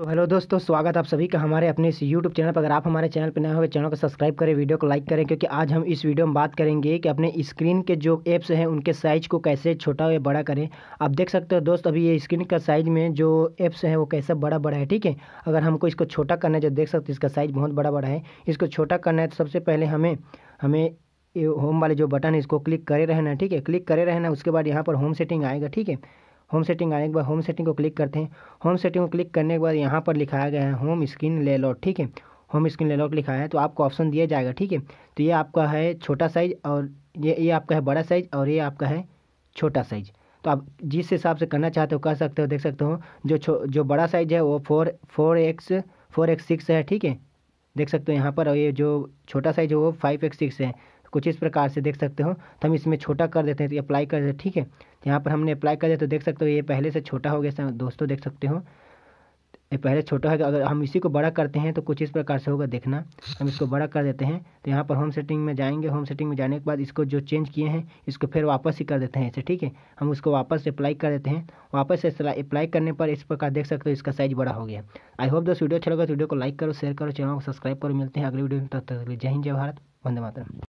तो हेलो दोस्तों स्वागत आप सभी का हमारे अपने इस यूट्यूब चैनल पर अगर आप हमारे चैनल पर नए हो तो चैनल को सब्सक्राइब करें वीडियो को लाइक करें क्योंकि आज हम इस वीडियो में बात करेंगे कि अपने स्क्रीन के जो एप्स हैं उनके साइज़ को कैसे छोटा या बड़ा करें आप देख सकते हो दोस्त अभी ये स्क्रीन का साइज़ में जो एप्स हैं वो कैसे बड़ा बड़ा है ठीक है अगर हमको इसको छोटा करना है जो देख सकते हो इसका साइज़ बहुत बड़ा बड़ा है इसको छोटा करना है तो सबसे पहले हमें हमें होम वाले जो बटन है इसको क्लिक करे रहना ठीक है क्लिक करे रहना उसके बाद यहाँ पर होम सेटिंग आएगा ठीक है होम सेटिंग आने के बाद होम सेटिंग को क्लिक करते हैं होम सेटिंग को क्लिक करने के बाद यहाँ पर लिखाया गया है होम स्क्रीन ले लो ठीक है होम स्क्रीन ले लो लिखा है तो आपको ऑप्शन दिया जाएगा ठीक है तो ये आपका है छोटा साइज और ये ये आपका है बड़ा साइज और ये आपका है छोटा साइज तो आप जिस हिसाब से करना चाहते हो कर सकते हो देख सकते हो जो जो बड़ा साइज है वो four four x four x six है ठीक है देख सकते हो यहाँ पर और ये जो छोटा साइज है वो फाइव एक्स सिक्स है कुछ इस प्रकार से देख सकते हो तो हम इसमें छोटा कर देते हैं तो अप्लाई कर देते हैं ठीक है तो यहाँ पर हमने अप्लाई कर दिया तो देख सकते हो ये पहले से छोटा हो गया दोस्तों देख सकते हो ये पहले छोटा होगा अगर हम इसी को बड़ा करते हैं तो कुछ इस प्रकार से होगा देखना हम इसको बड़ा कर देते हैं तो यहाँ पर होम सेटिंग में जाएंगे होम सेटिंग में जाने के बाद इसको जो चेंज किए हैं इसको फिर वापस ही कर देते हैं ऐसे ठीक है हम उसको वापस अप्लाई कर देते हैं वापस से अप्लाई करने पर इस प्रकार देख सकते हो इसका साइज बड़ा हो गया आई होप दोस्त वीडियो अच्छा लगा तो वीडियो को लाइक करो शेयर करो चैनल को सब्सक्राइब करो मिलते हैं अगले वीडियो में तब तक जय हिंद जय भारत वंदे मातरम